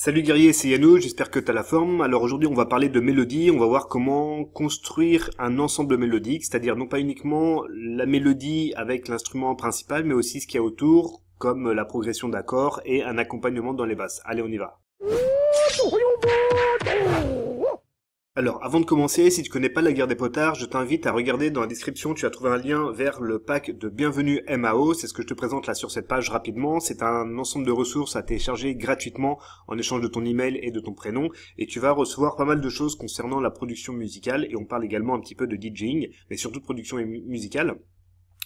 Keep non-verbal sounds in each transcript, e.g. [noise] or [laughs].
Salut guerrier, c'est Yannou, j'espère que t'as la forme. Alors aujourd'hui on va parler de mélodie, on va voir comment construire un ensemble mélodique, c'est-à-dire non pas uniquement la mélodie avec l'instrument principal, mais aussi ce qu'il y a autour, comme la progression d'accords et un accompagnement dans les basses. Allez, on y va. Alors, avant de commencer, si tu connais pas la guerre des potards, je t'invite à regarder dans la description, tu as trouvé un lien vers le pack de Bienvenue MAO, c'est ce que je te présente là sur cette page rapidement, c'est un ensemble de ressources à télécharger gratuitement en échange de ton email et de ton prénom, et tu vas recevoir pas mal de choses concernant la production musicale, et on parle également un petit peu de DJing, mais surtout de production musicale.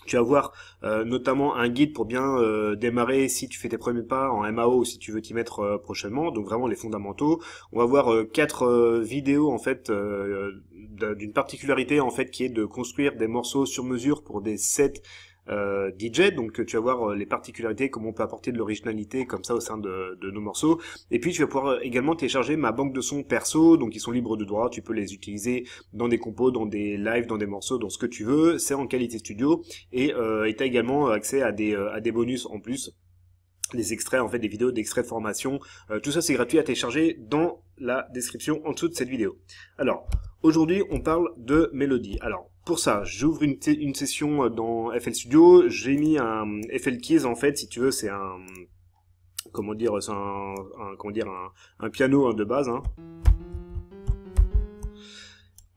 Tu vas voir euh, notamment un guide pour bien euh, démarrer si tu fais tes premiers pas en MAO ou si tu veux t'y mettre euh, prochainement, donc vraiment les fondamentaux. On va voir quatre vidéos en fait d'une particularité en fait qui est de construire des morceaux sur mesure pour des sets euh, DJ, donc tu vas voir euh, les particularités, comment on peut apporter de l'originalité comme ça au sein de, nos morceaux. Et puis tu vas pouvoir euh, également télécharger ma banque de sons perso, donc ils sont libres de droit, tu peux les utiliser dans des compos, dans des lives, dans des morceaux, dans ce que tu veux, c'est en qualité studio, et tu as également accès à des, à des bonus en plus des extraits, en fait, des vidéos, d'extraits de formation. tout ça, c'est gratuit à télécharger dans la description en dessous de cette vidéo. Alors, aujourd'hui, on parle de mélodie. Alors, pour ça, j'ouvre une, session euh, dans FL Studio, j'ai mis un FL Keys en fait, si tu veux, c'est un comment dire, c'est un, dire un, piano hein, de base. Hein.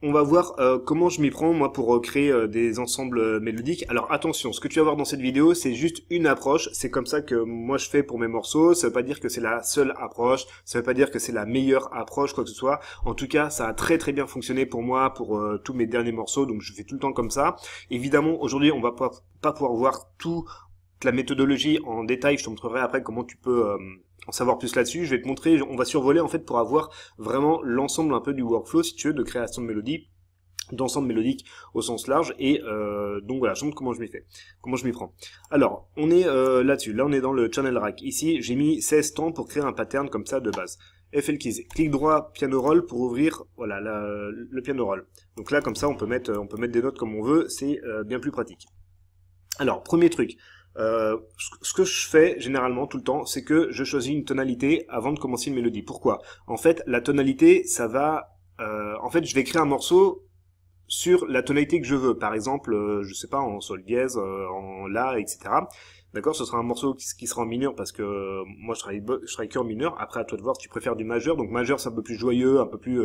On va voir euh, comment je m'y prends moi pour euh, créer euh, des ensembles mélodiques. Alors attention, ce que tu vas voir dans cette vidéo, c'est juste une approche. C'est comme ça que moi je fais pour mes morceaux. Ça veut pas dire que c'est la seule approche. Ça veut pas dire que c'est la meilleure approche, quoi que ce soit. En tout cas, ça a très très bien fonctionné pour moi pour tous mes derniers morceaux. Donc je fais tout le temps comme ça. Évidemment, aujourd'hui, on va pas, pas pouvoir voir toute la méthodologie en détail. Je te montrerai après comment tu peux en savoir plus là-dessus, je vais te montrer, on va survoler en fait pour avoir vraiment l'ensemble un peu du workflow, si tu veux, de création de mélodie, d'ensemble mélodique au sens large, et euh, donc voilà, je montre comment je m'y fais, comment je m'y prends. Alors, on est euh, là-dessus, là on est dans le channel rack, ici j'ai mis 16 temps pour créer un pattern comme ça de base. FL keys, clic droit, piano roll pour ouvrir voilà le piano roll. Donc là comme ça on peut mettre on peut mettre des notes comme on veut, c'est euh, bien plus pratique. Alors premier truc, euh, ce que je fais généralement tout le temps, c'est que je choisis une tonalité avant de commencer une mélodie. Pourquoi En fait, la tonalité, ça va... Euh, en fait, je vais créer un morceau sur la tonalité que je veux. Par exemple, euh, je sais pas, en sol dièse, en la, etc. D'accord Ce sera un morceau qui, sera en mineur parce que moi je travaille, je que en mineur. Après, à toi de voir si tu préfères du majeur. Donc majeur, c'est un peu plus joyeux, un peu plus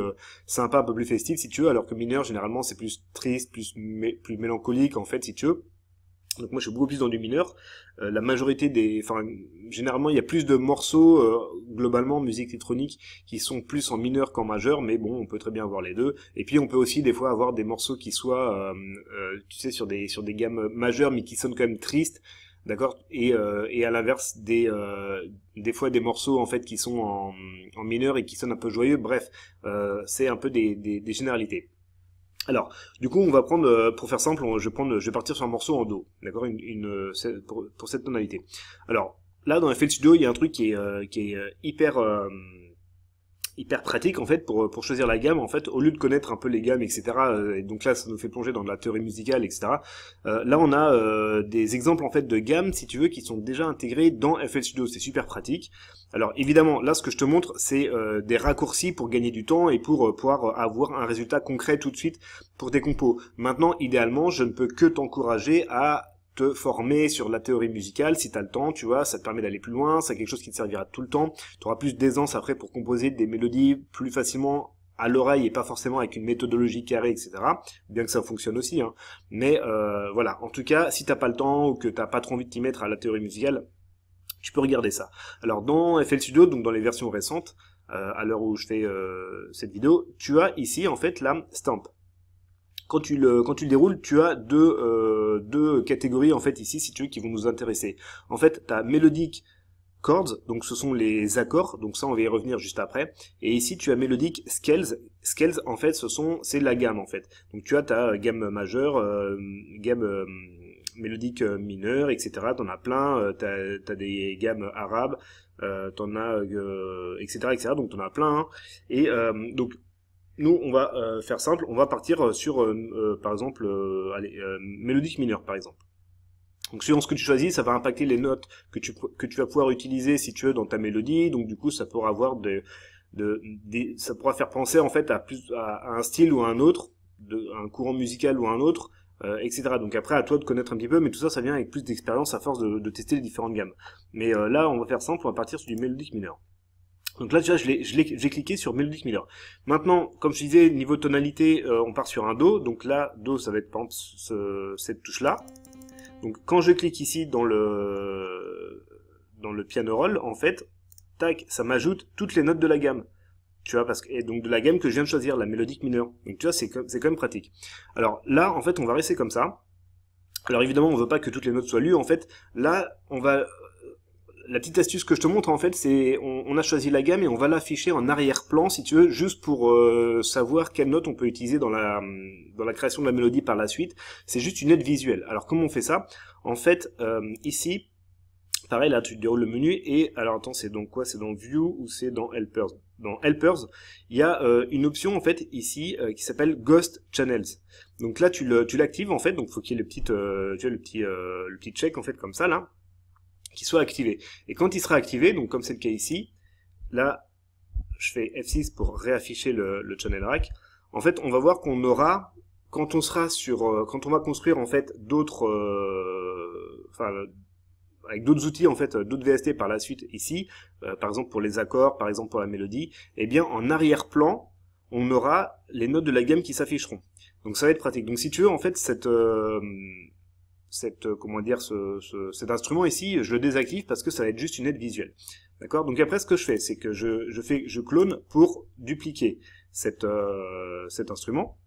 sympa, un peu plus festif si tu veux. Alors que mineur, généralement, c'est plus triste, plus, plus mélancolique en fait si tu veux. Donc moi je suis beaucoup plus dans du mineur. Euh, la majorité des, enfin généralement il y a plus de morceaux euh, globalement musique électronique qui sont plus en mineur qu'en majeur, mais bon on peut très bien avoir les deux. Et puis on peut aussi des fois avoir des morceaux qui soient, euh, tu sais sur des sur des gammes majeures mais qui sonnent quand même tristes, d'accord. Et et à l'inverse des des fois des morceaux en fait qui sont en, mineur et qui sonnent un peu joyeux. Bref, c'est un peu des, des généralités. Alors, du coup, on va prendre, euh, pour faire simple, je vais, prendre, je vais partir sur un morceau en Do, d'accord une, une, euh, pour, cette tonalité. Alors, là, dans FL Studio, il y a un truc qui est, euh, qui est hyper hyper pratique en fait pour pour choisir la gamme en fait au lieu de connaître un peu les gammes etc euh, et donc là ça nous fait plonger dans de la théorie musicale etc euh, là on a euh, des exemples en fait de gammes si tu veux qui sont déjà intégrés dans FL Studio c'est super pratique alors évidemment là ce que je te montre c'est des raccourcis pour gagner du temps et pour pouvoir avoir un résultat concret tout de suite pour tes compos maintenant idéalement je ne peux que t'encourager à te former sur la théorie musicale, si tu as le temps, tu vois, ça te permet d'aller plus loin, c'est quelque chose qui te servira tout le temps, tu auras plus d'aisance après pour composer des mélodies plus facilement à l'oreille et pas forcément avec une méthodologie carrée, etc. Bien que ça fonctionne aussi, hein. mais euh, voilà. En tout cas, si t'as pas le temps ou que t'as pas trop envie de t'y mettre à la théorie musicale, tu peux regarder ça. Alors dans FL Studio, donc dans les versions récentes, euh, à l'heure où je fais euh, cette vidéo, tu as ici en fait la stamp quand tu le, quand tu le déroules, tu as euh, deux, catégories, en fait, ici, si tu veux, qui vont nous intéresser. En fait, tu as mélodique, chords, donc ce sont les accords, donc ça on va y revenir juste après. Et ici tu as mélodique scales, scales en fait ce sont c'est la gamme en fait. Donc tu as ta gamme majeure, euh, gamme euh, mélodique mineure, etc. T'en as plein, euh, t'as as des gammes arabes, t'en as etc etc. Donc t'en as plein. Hein. Et donc nous, on va euh, faire simple, on va partir euh, sur, euh, par exemple, allez, mélodique mineure, par exemple. Donc selon ce que tu choisis, ça va impacter les notes que tu, que tu vas pouvoir utiliser, si tu veux, dans ta mélodie. Donc du coup, ça pourra avoir des, de, ça pourra faire penser en fait à plus à, un style ou à un autre, de, un courant musical ou un autre, etc. Donc après, à toi de connaître un petit peu, mais tout ça, ça vient avec plus d'expérience à force de, tester les différentes gammes. Mais là, on va faire simple, on va partir sur du mélodique mineur. Donc là, tu déjà, j'ai cliqué sur Mélodique mineure. Maintenant, comme je disais, niveau tonalité, euh, on part sur un Do. Donc là, Do, ça va être cette touche-là. Donc quand je clique ici dans le, dans le piano roll, en fait, tac, ça m'ajoute toutes les notes de la gamme. Tu vois, parce que, et donc de la gamme que je viens de choisir, la mélodique mineure. Donc tu vois, c'est quand même pratique. Alors là, en fait, on va rester comme ça. Alors évidemment, on ne veut pas que toutes les notes soient lues. En fait, là, on va la petite astuce que je te montre en fait, c'est on, a choisi la gamme et on va l'afficher en arrière-plan si tu veux, juste pour euh, savoir quelle note on peut utiliser dans la hum, dans la création de la mélodie par la suite. C'est juste une aide visuelle. Alors comment on fait ça En fait, euh, ici, pareil là, tu déroules le menu et alors attends, c'est donc quoi C'est dans View ou c'est dans Helpers dans Helpers, il y a euh, une option en fait ici qui s'appelle Ghost Channels. Donc là tu l'actives en fait, donc faut qu'il y ait le petit le petit le petit check en fait comme ça là qui soit activé. Et quand il sera activé, donc comme c'est le cas ici, là, je fais F6 pour réafficher le, channel rack. En fait, on va voir qu'on aura, quand on sera sur, euh, quand on va construire en fait d'autres, euh, enfin, euh, avec d'autres outils en fait, d'autres VST par la suite ici, par exemple pour les accords, par exemple pour la mélodie, eh bien en arrière-plan, on aura les notes de la gamme qui s'afficheront. Donc ça va être pratique. Donc si tu veux, en fait, cette, cette, euh, comment dire, ce, cet instrument ici, je le désactive parce que ça va être juste une aide visuelle. D'accord Donc après, ce que je fais, c'est que je, je, fais, je clone pour dupliquer cette, euh, cet instrument.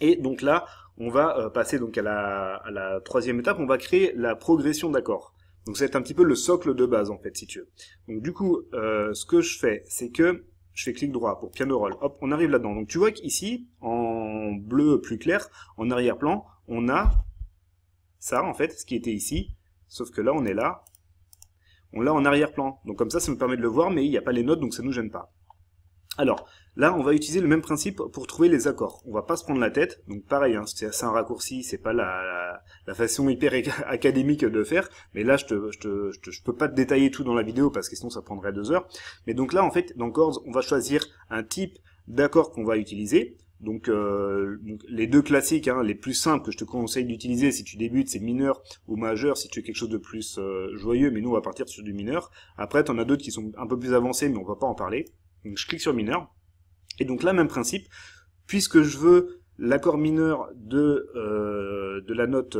Et donc là, on va euh, passer donc à la, à la troisième étape, on va créer la progression d'accord. Donc c'est un petit peu le socle de base en fait, si tu veux. Donc du coup, ce que je fais, c'est que je fais clic droit pour piano roll. Hop, on arrive là-dedans. Donc tu vois qu'ici, en bleu plus clair, en arrière-plan, on a ça, en fait, ce qui était ici, sauf que là, on est là, on l'a en arrière-plan. Donc comme ça, ça me permet de le voir, mais il n'y a pas les notes, donc ça ne nous gêne pas. Alors, là, on va utiliser le même principe pour trouver les accords. On ne va pas se prendre la tête, donc pareil, hein, c'est un raccourci, c'est pas la, façon hyper [laughs] académique de faire, mais là, je ne peux pas te détailler tout dans la vidéo, parce que sinon ça prendrait deux heures. Mais donc là, en fait, dans Chords, on va choisir un type d'accord qu'on va utiliser. Euh, donc, les deux classiques, hein, les plus simples que je te conseille d'utiliser si tu débutes, c'est mineur ou majeur, si tu veux quelque chose de plus euh, joyeux, mais nous on va partir sur du mineur. Après, tu en as d'autres qui sont un peu plus avancés, mais on va pas en parler. Donc je clique sur mineur. Et donc là, même principe, puisque je veux l'accord mineur de, euh, de la note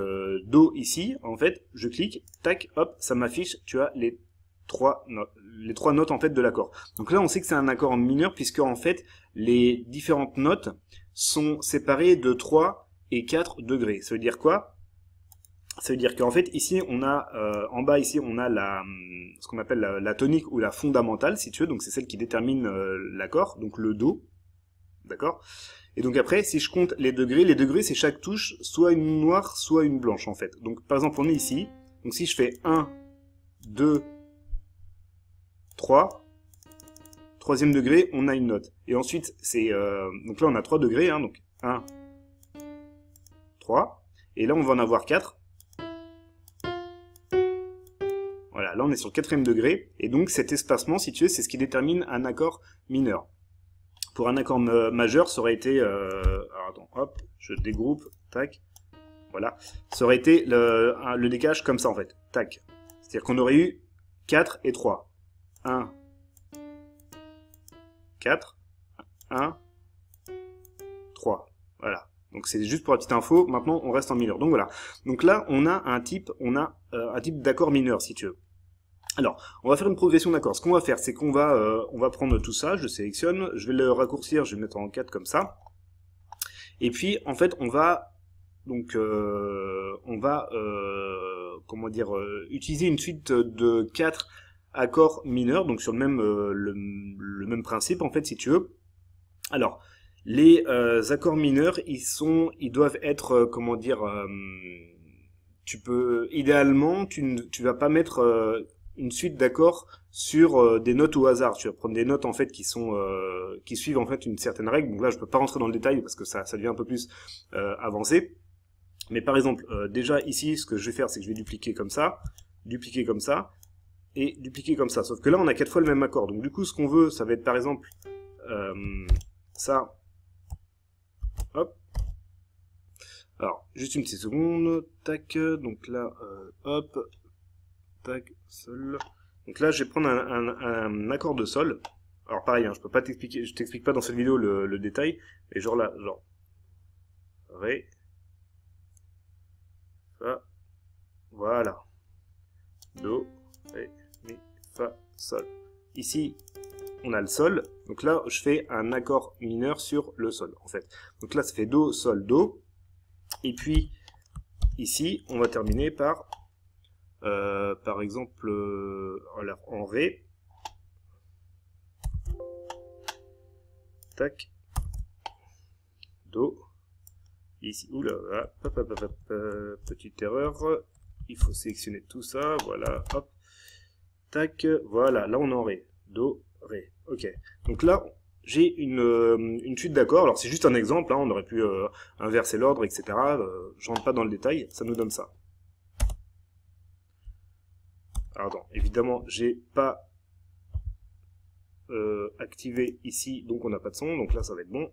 Do ici, en fait, je clique, tac, hop, ça m'affiche, tu as les trois, notes, les trois notes en fait de l'accord. Donc là, on sait que c'est un accord mineur, puisque en fait, les différentes notes sont séparées de 3 et 4 degrés. Ça veut dire quoi Ça veut dire qu'en fait, ici, on a, euh, en bas, ici, on a la, hum, ce qu'on appelle la, tonique ou la fondamentale, si tu veux, donc c'est celle qui détermine euh, l'accord, donc le Do, d'accord et donc après, si je compte les degrés, les degrés c'est chaque touche, soit une noire, soit une blanche en fait. Donc par exemple on est ici, donc si je fais 1, 2, 3, Troisième degré, on a une note. Et ensuite, c'est... Euh, donc là, on a trois degrés, hein, donc 1, 3. Et là, on va en avoir 4. Voilà, là, on est sur le quatrième degré. Et donc, cet espacement, situé, c'est ce qui détermine un accord mineur. Pour un accord majeur, ça aurait été... Euh, attends, hop, je dégroupe, tac. Voilà, ça aurait été le, le comme ça, en fait. Tac. C'est-à-dire qu'on aurait eu 4 et 3. 1, 4, 1, 3. Voilà. Donc c'est juste pour la petite info. Maintenant, on reste en mineur. Donc voilà. Donc là, on a un type, on a euh, un type d'accord mineur, si tu veux. Alors, on va faire une progression d'accords. Ce qu'on va faire, c'est qu'on va, euh, va prendre tout ça, je sélectionne, je vais le raccourcir, je vais le mettre en 4 comme ça. Et puis, en fait, on va donc euh, on va comment dire utiliser une suite de 4 accords mineurs, donc sur le même, euh, le, même principe en fait si tu veux. Alors, les euh, accords mineurs, ils sont, ils doivent être, euh, comment dire, tu peux, idéalement, tu ne tu vas pas mettre une suite d'accords sur des notes au hasard. Tu vas prendre des notes en fait qui sont, qui suivent en fait une certaine règle. Donc là, je peux pas rentrer dans le détail parce que ça, ça devient un peu plus avancé. Mais par exemple, déjà ici, ce que je vais faire, c'est que je vais dupliquer comme ça, dupliquer comme ça, et dupliquer comme ça. Sauf que là, on a quatre fois le même accord. Donc du coup, ce qu'on veut, ça va être par exemple euh, ça. Hop. Alors, juste une petite seconde. Tac. Donc là, euh, hop. Tac. Sol. Donc là, je vais prendre un, accord de sol. Alors pareil, hein, je peux pas t'expliquer, je t'explique pas dans cette vidéo le, le détail, mais genre là, genre ré, fa voilà, do, sol. Ici, on a le sol. Donc là, je fais un accord mineur sur le sol, en fait. Donc là, ça fait do, sol, do. Et puis, ici, on va terminer par, euh, par exemple, euh, en ré. Tac. Do. Ici, oula, là, petite erreur. Il faut sélectionner tout ça, voilà, hop voilà, là on aurait en Ré. Do, Ré. Ok. Donc là, j'ai une, euh, suite d'accords. Alors c'est juste un exemple, hein. on aurait pu euh, inverser l'ordre, etc. Euh, je rentre pas dans le détail, ça nous donne ça. Alors attends, évidemment, j'ai pas activé ici, donc on n'a pas de son, donc là ça va être bon.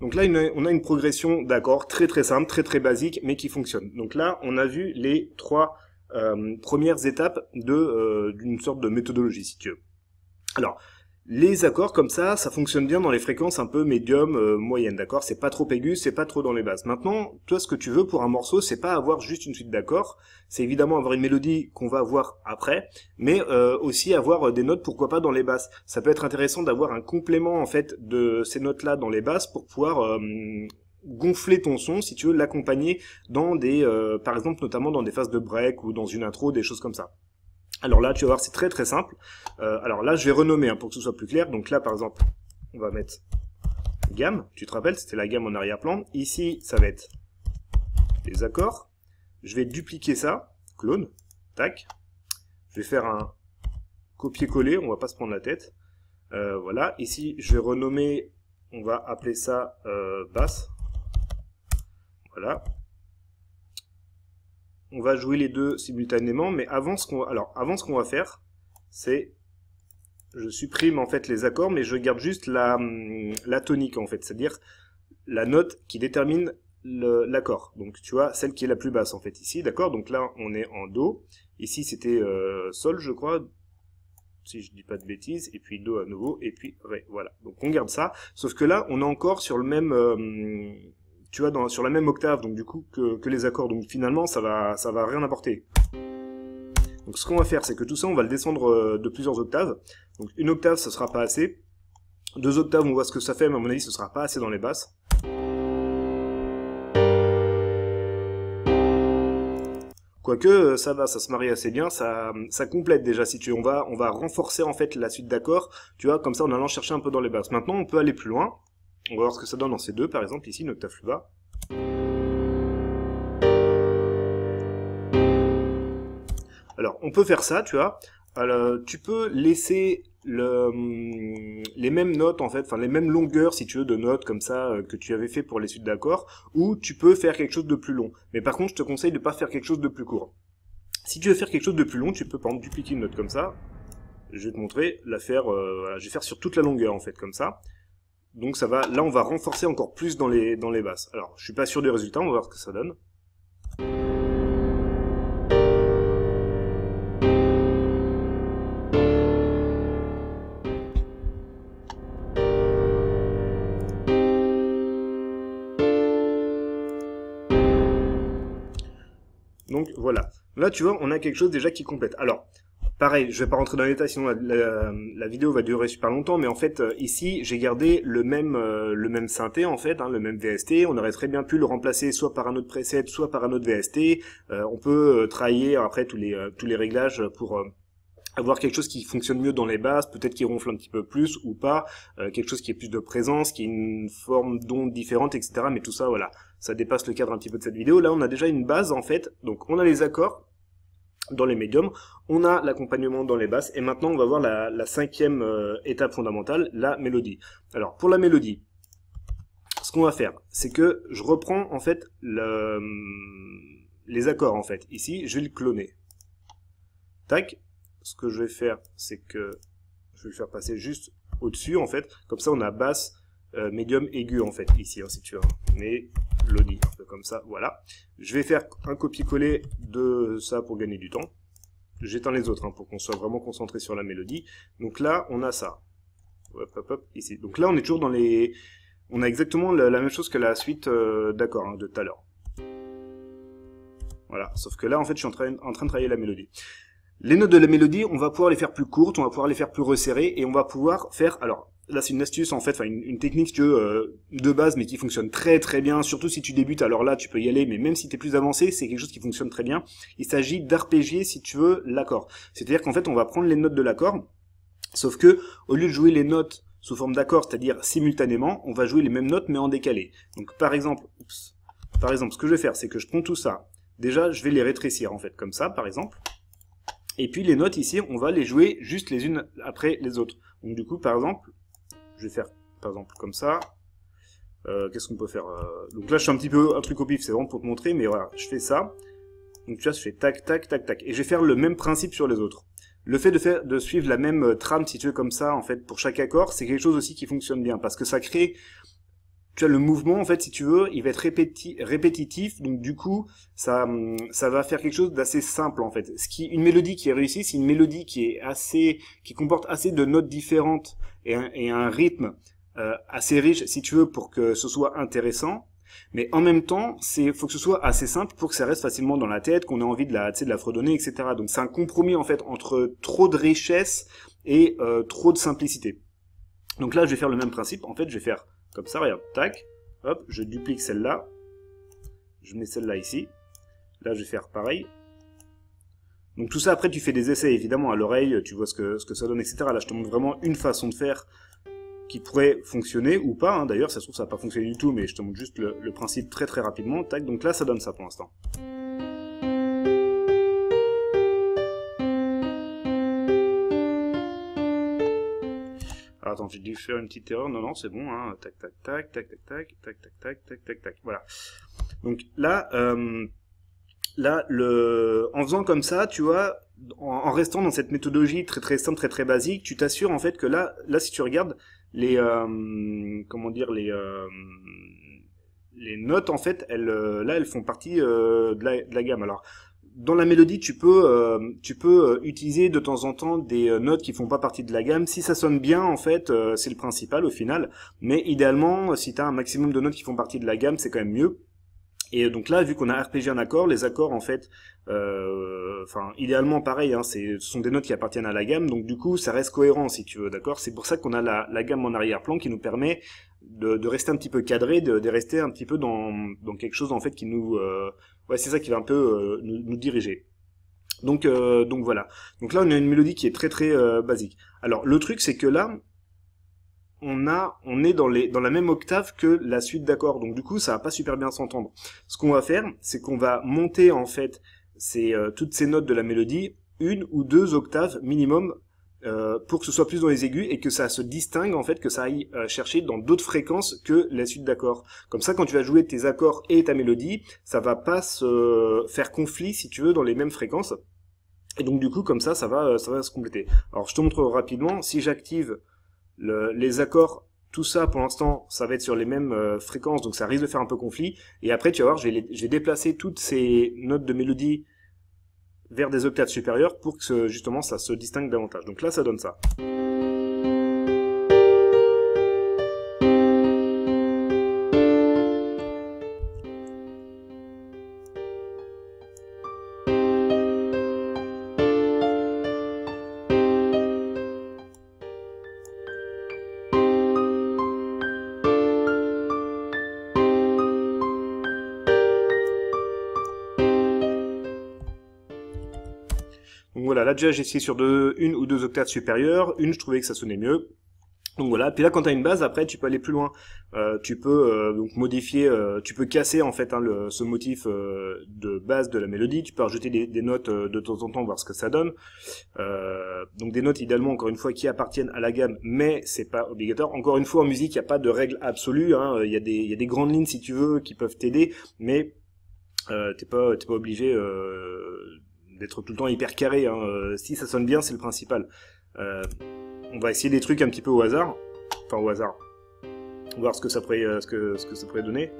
Donc là, on a une progression d'accord très très simple, très très basique, mais qui fonctionne. Donc là, on a vu les trois euh, premières étapes euh, d'une sorte de méthodologie, si tu veux. Alors, les accords comme ça, ça fonctionne bien dans les fréquences un peu médium, euh, moyenne, d'accord C'est pas trop aigu, c'est pas trop dans les basses. Maintenant, toi, ce que tu veux pour un morceau, c'est pas avoir juste une suite d'accords, c'est évidemment avoir une mélodie qu'on va avoir après, mais euh, aussi avoir euh, des notes, pourquoi pas, dans les basses. Ça peut être intéressant d'avoir un complément, en fait, de ces notes-là dans les basses pour pouvoir... gonfler ton son si tu veux l'accompagner dans des par exemple notamment dans des phases de break ou dans une intro des choses comme ça alors là, tu vas voir, c'est très très simple. Euh, alors là, je vais renommer hein, pour que ce soit plus clair. Donc là, par exemple, on va mettre gamme. Tu te rappelles, c'était la gamme en arrière-plan. Ici, ça va être les accords. Je vais dupliquer ça, clone, tac. Je vais faire un copier-coller, on va pas se prendre la tête. Euh, voilà, ici, je vais renommer, on va appeler ça euh, basse. Voilà, on va jouer les deux simultanément, mais avant ce qu'on alors avant ce qu'on va faire, c'est je supprime en fait les accords, mais je garde juste la, hum, la tonique en fait, c'est-à-dire la note qui détermine l'accord. Donc tu vois celle qui est la plus basse en fait ici, d'accord Donc là on est en do. Ici c'était euh, sol je crois, si je dis pas de bêtises, et puis do à nouveau, et puis ré. Voilà. Donc on garde ça. Sauf que là on est encore sur le même euh, tu vois, sur la même octave, donc du coup, que, les accords. Donc finalement, ça va, va rien apporter. Donc ce qu'on va faire, c'est que tout ça, on va le descendre euh, de plusieurs octaves. Donc une octave, ce sera pas assez. Deux octaves, on voit ce que ça fait, mais à mon avis, ce sera pas assez dans les basses. Quoique, euh, ça va, ça se marie assez bien, ça, complète déjà, si tu On va, on va renforcer, en fait, la suite d'accords, tu vois, comme ça, en allant chercher un peu dans les basses. Maintenant, on peut aller plus loin. On va voir ce que ça donne dans ces deux, par exemple, ici, une octave bas. Alors, on peut faire ça, tu vois. tu peux laisser hum, les mêmes notes, en fait, enfin, les mêmes longueurs, si tu veux, de notes comme ça euh, que tu avais fait pour les suites d'accords, ou tu peux faire quelque chose de plus long. Mais par contre, je te conseille de ne pas faire quelque chose de plus court. Si tu veux faire quelque chose de plus long, tu peux, par exemple, dupliquer une note comme ça. Je vais te montrer, la faire, euh, je vais faire sur toute la longueur, en fait, comme ça. Donc ça va, là on va renforcer encore plus dans les, dans les basses. Alors je suis pas sûr du résultat, on va voir ce que ça donne. Donc voilà. Là tu vois, on a quelque chose déjà qui complète. Alors, pareil, je vais pas rentrer dans les détails, sinon la, vidéo va durer super longtemps, mais en fait, euh, ici, j'ai gardé le même, euh, synthé, en fait, hein, le même VST. On aurait très bien pu le remplacer soit par un autre preset, soit par un autre VST. Euh, on peut travailler après tous les, réglages pour avoir quelque chose qui fonctionne mieux dans les basses, peut-être qui ronfle un petit peu plus ou pas, quelque chose qui ait plus de présence, qui ait une forme d'onde différente, etc. Mais tout ça, voilà, ça dépasse le cadre un petit peu de cette vidéo. Là, on a déjà une base, en fait. Donc, on a les accords, dans les médiums, on a l'accompagnement dans les basses, et maintenant on va voir la, cinquième euh, étape fondamentale, la mélodie. Alors pour la mélodie, ce qu'on va faire, c'est que je reprends en fait les accords en fait. Ici, je vais le cloner. Tac. Ce que je vais faire, c'est que je vais le faire passer juste au-dessus en fait. Comme ça, on a basse, euh, médium aigu en fait, ici, hein, si tu mais mélodie, un peu comme ça, voilà. Je vais faire un copier-coller de ça pour gagner du temps. J'éteins les autres hein, pour qu'on soit vraiment concentré sur la mélodie. Donc là, on a ça. Hop, hop, hop, ici. Donc là, on est toujours dans les... On a exactement la, même chose que la suite euh, d'accord hein, de tout à l'heure. Voilà, sauf que là, en fait, je suis en train de travailler la mélodie. Les notes de la mélodie, on va pouvoir les faire plus courtes, on va pouvoir les faire plus resserrées, et on va pouvoir faire, alors, là c'est une astuce en fait, enfin une, technique que euh, de base mais qui fonctionne très très bien, surtout si tu débutes, alors là tu peux y aller, mais même si tu es plus avancé, c'est quelque chose qui fonctionne très bien. Il s'agit d'arpégier si tu veux l'accord. C'est-à-dire qu'en fait on va prendre les notes de l'accord, sauf que au lieu de jouer les notes sous forme d'accord, c'est-à-dire simultanément, on va jouer les mêmes notes mais en décalé. Donc par exemple, oups, par exemple ce que je vais faire c'est que je prends tout ça, déjà je vais les rétrécir en fait comme ça par exemple, et puis les notes ici, on va les jouer juste les unes après les autres. Donc du coup, par exemple, je vais faire par exemple comme ça. Euh, qu'est-ce qu'on peut faire euh, Donc là, je suis un petit peu un truc au pif, c'est vraiment pour te montrer, mais voilà, je fais ça. Donc tu vois, je fais tac, tac, tac, tac. Et je vais faire le même principe sur les autres. Le fait de, faire, de suivre la même euh, trame, si tu veux, comme ça, en fait, pour chaque accord, c'est quelque chose aussi qui fonctionne bien, parce que ça crée tu as le mouvement en fait si tu veux il va être répétitif donc du coup ça hum, ça va faire quelque chose d'assez simple en fait ce qui une mélodie qui est réussie c'est une mélodie qui est assez qui comporte assez de notes différentes et un, et un rythme euh, assez riche si tu veux pour que ce soit intéressant mais en même temps c'est faut que ce soit assez simple pour que ça reste facilement dans la tête qu'on ait envie de la de la fredonner etc donc c'est un compromis en fait entre trop de richesse et euh, trop de simplicité donc là je vais faire le même principe en fait je vais faire comme ça, regarde, tac, hop, je duplique celle-là, je mets celle-là ici, là je vais faire pareil. Donc tout ça, après tu fais des essais évidemment à l'oreille, tu vois ce que, ça donne, etc. Là je te montre vraiment une façon de faire qui pourrait fonctionner ou pas, hein. d'ailleurs ça se trouve ça n'a pas fonctionné du tout, mais je te montre juste le principe très très rapidement, tac, donc là ça donne ça pour l'instant. j'ai dû faire une petite erreur. Non, non, c'est bon. Tac, tac, tac, tac, tac, tac, tac, tac, tac, tac, Voilà. Donc là, là, le, en faisant comme ça, tu vois, en, restant dans cette méthodologie très très simple, très très basique, tu t'assures en fait que là, là, si tu regardes les, comment dire, les les notes en fait, elles, là, elles font partie de la, de, la, gamme. Alors, dans la mélodie, tu peux, euh, tu peux euh, utiliser de temps en temps des euh, notes qui font pas partie de la gamme. Si ça sonne bien, en fait, c'est le principal au final. Mais idéalement, si tu as un maximum de notes qui font partie de la gamme, c'est quand même mieux. Et donc là, vu qu'on a RPG en accord, les accords, en fait, euh, enfin, idéalement, pareil, hein, ce sont des notes qui appartiennent à la gamme, donc du coup, ça reste cohérent, si tu veux, d'accord C'est pour ça qu'on a la gamme en arrière-plan qui nous permet de, rester un petit peu cadré, de, rester un petit peu dans, quelque chose en fait qui nous, euh, ouais, c'est ça qui va un peu euh, nous, diriger. Donc, euh, donc voilà. Donc là, on a une mélodie qui est très très basique. Alors le truc, c'est que là, on a, on est dans la même octave que la suite d'accords. Donc du coup, ça va pas super bien s'entendre. Ce qu'on va faire, c'est qu'on va monter en fait toutes ces notes de la mélodie une ou deux octaves minimum euh, pour que ce soit plus dans les aigus et que ça se distingue en fait, que ça aille euh, chercher dans d'autres fréquences que la suite d'accords. Comme ça, quand tu vas jouer tes accords et ta mélodie, ça va pas se faire conflit si tu veux dans les mêmes fréquences. Et donc du coup, comme ça, ça va, euh, ça va se compléter. Alors je te montre rapidement. Si j'active les accords tout ça, pour l'instant, ça va être sur les mêmes fréquences, donc ça risque de faire un peu conflit. Et après, tu vas voir, je vais, toutes ces notes de mélodie vers des octaves supérieures pour que justement ça se distingue davantage. Donc là, ça donne ça. Donc voilà, là déjà j'ai essayé sur deux, une ou deux octaves supérieures, une je trouvais que ça sonnait mieux. Donc voilà, puis là quand tu as une base, après tu peux aller plus loin. Euh, tu peux euh, donc modifier, euh, tu peux casser en fait hein, le, ce motif de base de la mélodie. Tu peux rajouter des, notes de temps en temps, voir ce que ça donne. donc des notes idéalement encore une fois qui appartiennent à la gamme, mais c'est pas obligatoire. Encore une fois en musique, il n'y a pas de règle absolue. Hein. Il y, a des, grandes lignes si tu veux qui peuvent t'aider, mais euh, t'es pas pas obligé euh, d'être tout le temps hyper carré. Hein. Euh, si ça sonne bien, c'est le principal. Euh, on va essayer des trucs un petit peu au hasard. Enfin, au hasard. voir ce que ça pourrait, euh, ce que, ce que ça pourrait donner.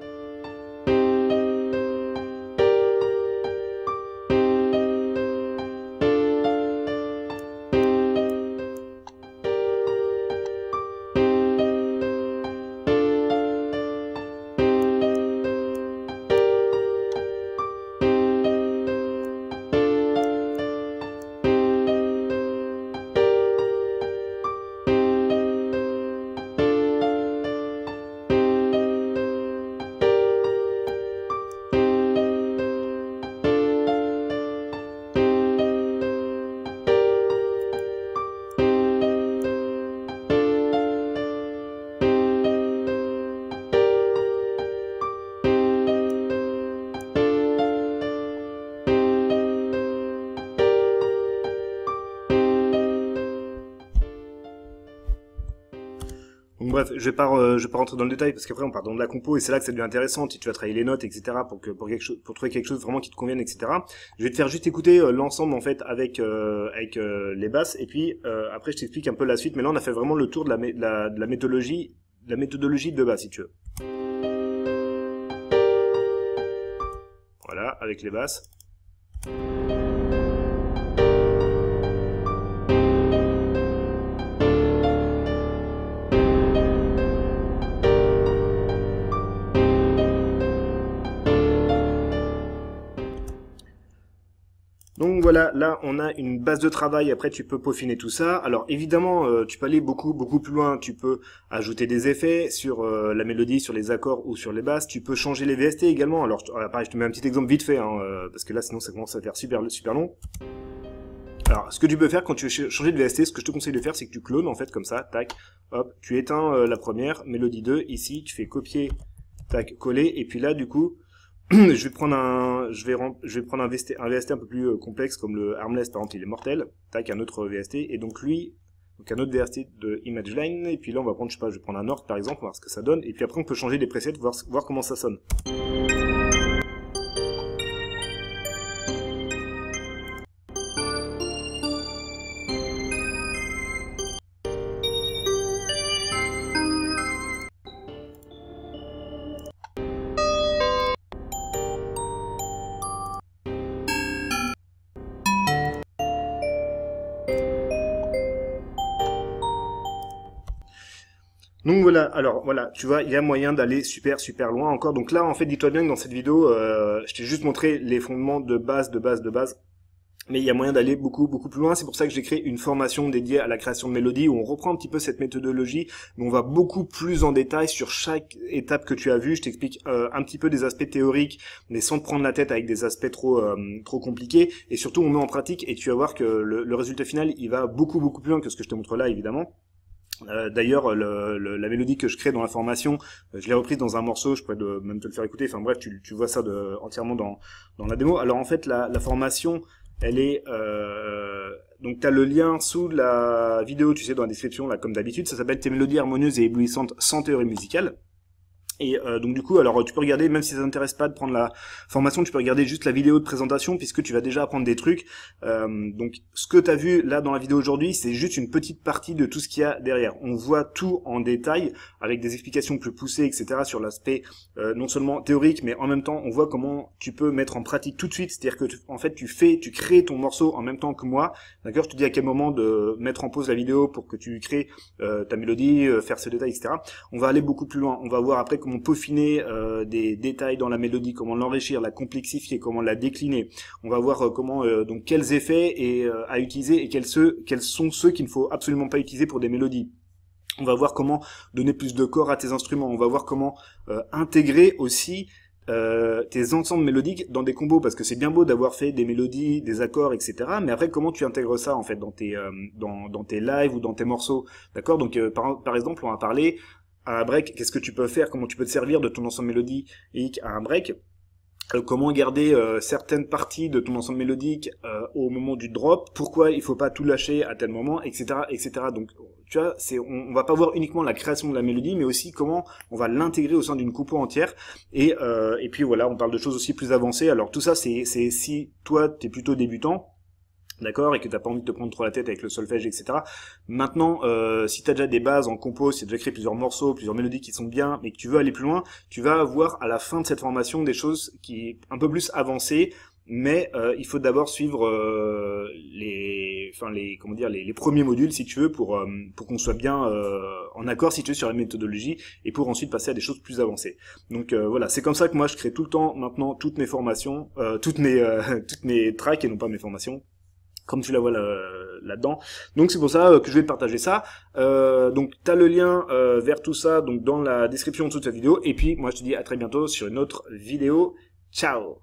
bref, je vais pas, je vais pas rentrer dans le détail parce qu'après on part dans de la compo et c'est là que ça devient intéressant. Si tu vas travailler les notes, etc. pour que pour quelque chose, pour trouver quelque chose vraiment qui te convienne, etc. Je vais te faire juste écouter euh, l'ensemble en fait avec euh, avec euh, les basses et puis après je t'explique un peu la suite. Mais là on a fait vraiment le tour de la de la, méthodologie, de la méthodologie de basse si tu veux. Voilà, avec les basses. voilà, là on a une base de travail, après tu peux peaufiner tout ça. Alors évidemment, euh, tu peux aller beaucoup beaucoup plus loin, tu peux ajouter des effets sur euh, la mélodie, sur les accords ou sur les basses, tu peux changer les VST également. Alors ah, pareil, je te mets un petit exemple vite fait, hein, euh, parce que là sinon ça commence à faire super, long. Alors, ce que tu peux faire quand tu veux changer de VST, ce que je te conseille de faire, c'est que tu clones, en fait, comme ça, tac, hop, tu éteins la première, mélodie 2, ici, tu fais copier, tac, coller, et puis là, du coup, [clears throat] je vais prendre un, je vais, je vais prendre un VST, un VST un peu plus euh, complexe comme le Armless par exemple, il est mortel. Tac, un autre VST et donc lui, donc un autre VST de image line et puis là on va prendre, je sais pas, je vais prendre un Nord par exemple, voir ce que ça donne et puis après on peut changer les presets, voir voir comment ça sonne. Donc voilà, alors voilà, tu vois, il y a moyen d'aller super super loin encore. Donc là, en fait, dis-toi bien que dans cette vidéo, euh, je t'ai juste montré les fondements de base, de base, de base. Mais il y a moyen d'aller beaucoup beaucoup plus loin. C'est pour ça que j'ai créé une formation dédiée à la création de mélodies où on reprend un petit peu cette méthodologie, mais on va beaucoup plus en détail sur chaque étape que tu as vue. Je t'explique euh, un petit peu des aspects théoriques, mais sans te prendre la tête avec des aspects trop euh, trop compliqués. Et surtout, on met en pratique et tu vas voir que le, le résultat final, il va beaucoup beaucoup plus loin que ce que je te montre là, évidemment. Euh, d'ailleurs, la mélodie que je crée dans la formation, euh, je l'ai reprise dans un morceau, je pourrais même te le faire écouter, enfin bref, tu, vois ça entièrement dans, la démo. Alors en fait, la, formation, elle est... Euh, donc tu as le lien sous la vidéo, tu sais, dans la description, là, comme d'habitude, ça s'appelle « Tes mélodies harmonieuses et éblouissantes sans théorie musicale ». Et euh, donc du coup, alors tu peux regarder, même si ça t'intéresse pas de prendre la formation, tu peux regarder juste la vidéo de présentation puisque tu vas déjà apprendre des trucs. Euh, donc ce que tu as vu là dans la vidéo aujourd'hui, c'est juste une petite partie de tout ce qu'il y a derrière. On voit tout en détail avec des explications plus poussées, etc. sur l'aspect euh, non seulement théorique, mais en même temps, on voit comment tu peux mettre en pratique tout de suite. C'est-à-dire que en fait, tu fais, tu crées ton morceau en même temps que moi. D'accord Je te dis à quel moment de mettre en pause la vidéo pour que tu crées ta mélodie, faire ce détail, etc. On va aller beaucoup plus loin. On va voir après comment peaufiner euh, des détails dans la mélodie, comment l'enrichir, la complexifier, comment la décliner. On va voir euh, comment euh, donc quels effets et, à utiliser et quels, quels sont ceux qu'il ne faut absolument pas utiliser pour des mélodies. On va voir comment donner plus de corps à tes instruments. On va voir comment intégrer aussi tes ensembles mélodiques dans des combos parce que c'est bien beau d'avoir fait des mélodies, des accords, etc. Mais après, comment tu intègres ça en fait dans tes dans, tes lives ou dans tes morceaux, d'accord Donc par, par, exemple, on va parler à un break, qu'est-ce que tu peux faire, comment tu peux te servir de ton ensemble mélodique à un break, euh, comment garder euh, certaines parties de ton ensemble mélodique euh, au moment du drop, pourquoi il faut pas tout lâcher à tel moment, etc., etc. Donc, tu vois, c'est, on, va pas voir uniquement la création de la mélodie, mais aussi comment on va l'intégrer au sein d'une coupe entière. Et, et puis voilà, on parle de choses aussi plus avancées. Alors tout ça, c'est, c'est si toi t'es plutôt débutant, d'accord, et que t'as pas envie de te prendre trop la tête avec le solfège, etc. Maintenant, euh, si si as déjà des bases en compo, si t'as déjà créé plusieurs morceaux, plusieurs mélodies qui sont bien, mais que tu veux aller plus loin, tu vas avoir à la fin de cette formation des choses qui un peu plus avancées, mais euh, il faut d'abord suivre euh, les, les, comment dire, les, premiers modules si tu veux pour qu'on soit bien en accord si tu veux sur la méthodologie et pour ensuite passer à des choses plus avancées. Donc voilà, c'est comme ça que moi je crée tout le temps maintenant toutes mes formations, toutes mes [laughs] toutes mes tracks et non pas mes formations comme tu la vois là-dedans. donc c'est pour ça euh, que je vais partager ça. Euh, donc tu as le lien euh, vers tout ça donc dans la description de dessous de cette vidéo. Et puis moi je te dis à très bientôt sur une autre vidéo. Ciao